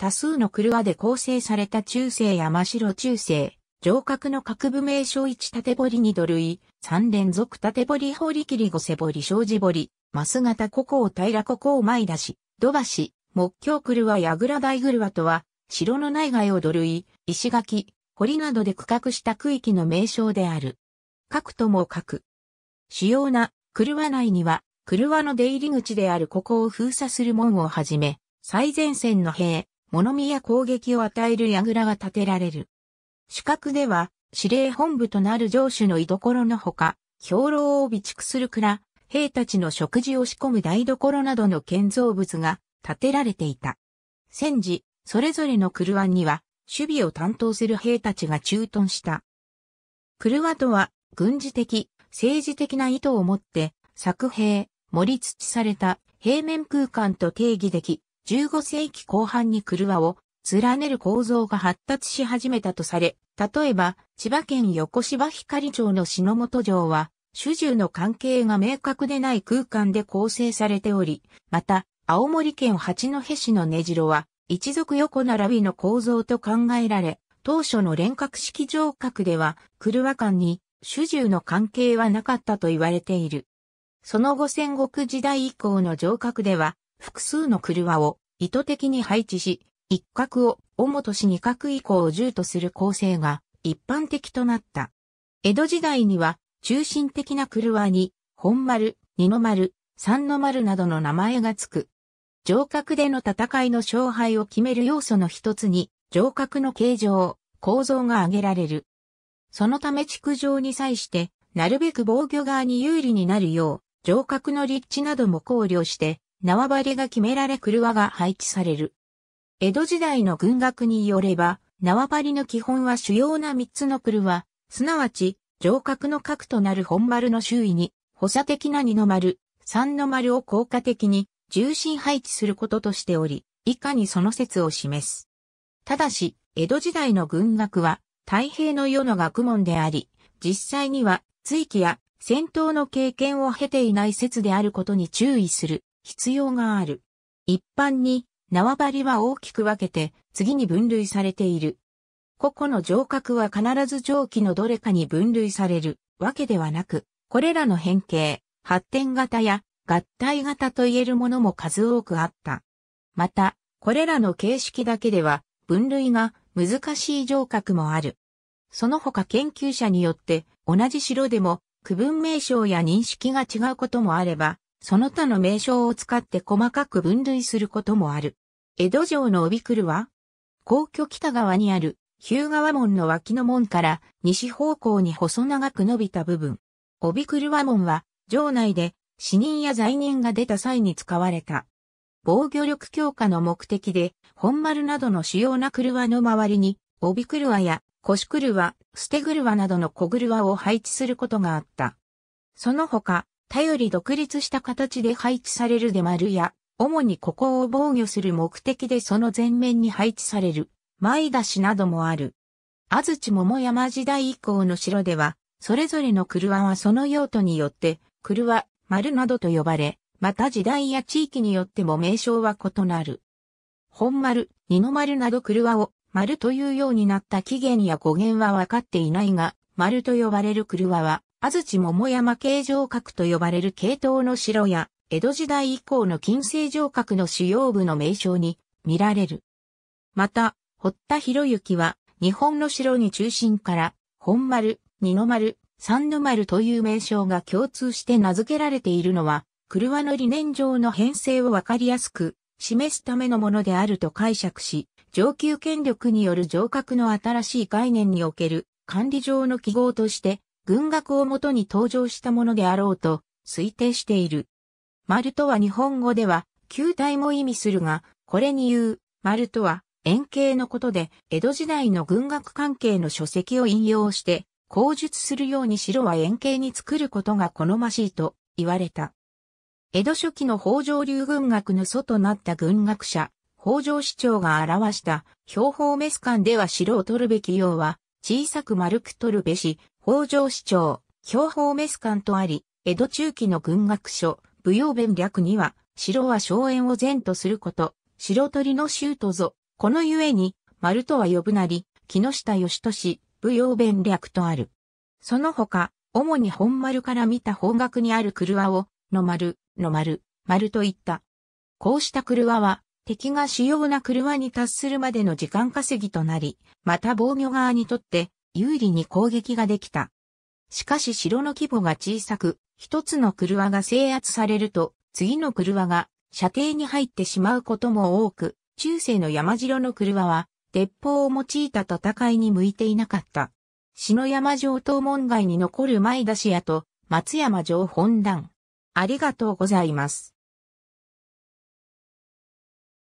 多数の車で構成された中世や真白中世、城郭の各部名称1縦堀2土類、3連続縦堀堀切り五瀬堀障子堀、マ型古港平古港前出し、土橋、木橋車やぐら大車とは、城の内外を土類、石垣、堀などで区画した区域の名称である。各とも各。主要な、車内には、車の出入り口であるここを封鎖する門をはじめ、最前線の兵、物見や攻撃を与える櫓が建てられる。主角では、司令本部となる城主の居所のほか、兵糧を備蓄する蔵、兵たちの食事を仕込む台所などの建造物が建てられていた。戦時、それぞれの車には、守備を担当する兵たちが駐屯した。車とは、軍事的、政治的な意図を持って、作兵、盛り土された平面空間と定義でき、15世紀後半に車を連ねる構造が発達し始めたとされ、例えば、千葉県横芝光町の篠本城は、主従の関係が明確でない空間で構成されており、また、青森県八戸市の根城は、一族横並びの構造と考えられ、当初の連閣式城郭では、車間に主従の関係はなかったと言われている。その後戦国時代以降の城郭では、複数の車を意図的に配置し、一角を主とし二角以降を10とする構成が一般的となった。江戸時代には中心的な車に本丸、二の丸、三の丸などの名前がつく。城郭での戦いの勝敗を決める要素の一つに城郭の形状、構造が挙げられる。そのため築城に際して、なるべく防御側に有利になるよう、城郭の立地なども考慮して、縄張りが決められ車が配置される。江戸時代の軍学によれば、縄張りの基本は主要な三つの車、すなわち、上郭の核となる本丸の周囲に、補佐的な二の丸、三の丸を効果的に重心配置することとしており、以下にその説を示す。ただし、江戸時代の軍学は、太平の世の学問であり、実際には、追記や戦闘の経験を経ていない説であることに注意する。必要がある。一般に縄張りは大きく分けて次に分類されている。個々の城郭は必ず上記のどれかに分類されるわけではなく、これらの変形、発展型や合体型といえるものも数多くあった。また、これらの形式だけでは分類が難しい城郭もある。その他研究者によって同じ城でも区分名称や認識が違うこともあれば、その他の名称を使って細かく分類することもある。江戸城の帯来は、皇居北側にある日向川門の脇の門から西方向に細長く伸びた部分。帯来和門は、城内で死人や罪人が出た際に使われた。防御力強化の目的で、本丸などの主要な車の周りに、帯車や腰車、捨て車などの小車を配置することがあった。その他、頼り独立した形で配置されるデマルや、主にここを防御する目的でその前面に配置される、前出しなどもある。安土桃山時代以降の城では、それぞれの車はその用途によって、車、丸などと呼ばれ、また時代や地域によっても名称は異なる。本丸、二の丸など車を丸というようになった起源や語源は分かっていないが、丸と呼ばれる車は安土桃山形状核と呼ばれる系統の城や、江戸時代以降の近世城核の主要部の名称に見られる。また、堀田博之は、日本の城に中心から、本丸、二の丸、三の丸という名称が共通して名付けられているのは、車の理念上の編成をわかりやすく示すためのものであると解釈し、上級権力による城郭の新しい概念における管理上の記号として軍学をもとに登場したものであろうと推定している。丸とは日本語では球体も意味するが、これに言う丸とは円形のことで、江戸時代の軍学関係の書籍を引用して、口述するように白は円形に作ることが好ましいと言われた。江戸初期の北条流軍学の祖となった軍学者、北条市長が表した、標法メス間では白を取るべきようは、小さく丸く取るべし、王城市長、標法メス館とあり、江戸中期の軍学書、武用弁略には、城は荘園を善とすること、白鳥の衆とぞ、このゆえに、丸とは呼ぶなり、木下義俊、武用弁略とある。その他、主に本丸から見た方角にある車を、の丸、の丸、丸といった。こうした車は、敵が主要な車に達するまでの時間稼ぎとなり、また防御側にとって、有利に攻撃ができた。しかし城の規模が小さく、一つの車が制圧されると、次の車が射程に入ってしまうことも多く、中世の山城の車は、鉄砲を用いた戦いに向いていなかった。篠山城東門外に残る前田し屋と、松山城本段。ありがとうございます。